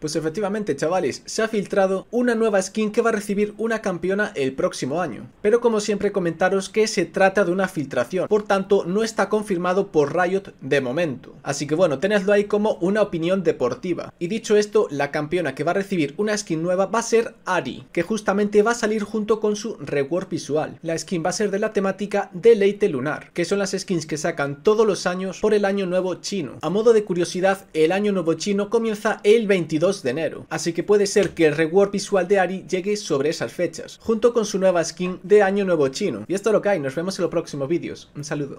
Pues efectivamente, chavales, se ha filtrado una nueva skin que va a recibir una campeona el próximo año. Pero como siempre comentaros que se trata de una filtración, por tanto no está confirmado por Riot de momento. Así que bueno, tenedlo ahí como una opinión deportiva. Y dicho esto, la campeona que va a recibir una skin nueva va a ser Ari, que justamente va a salir junto con su reward visual. La skin va a ser de la temática Deleite Lunar, que son las skins que sacan todos los años por el Año Nuevo Chino. A modo de curiosidad, el Año Nuevo Chino comienza el 22 de enero, así que puede ser que el reward visual de Ari llegue sobre esas fechas, junto con su nueva skin de Año Nuevo Chino. Y esto lo que nos vemos en los próximos vídeos. Un saludo.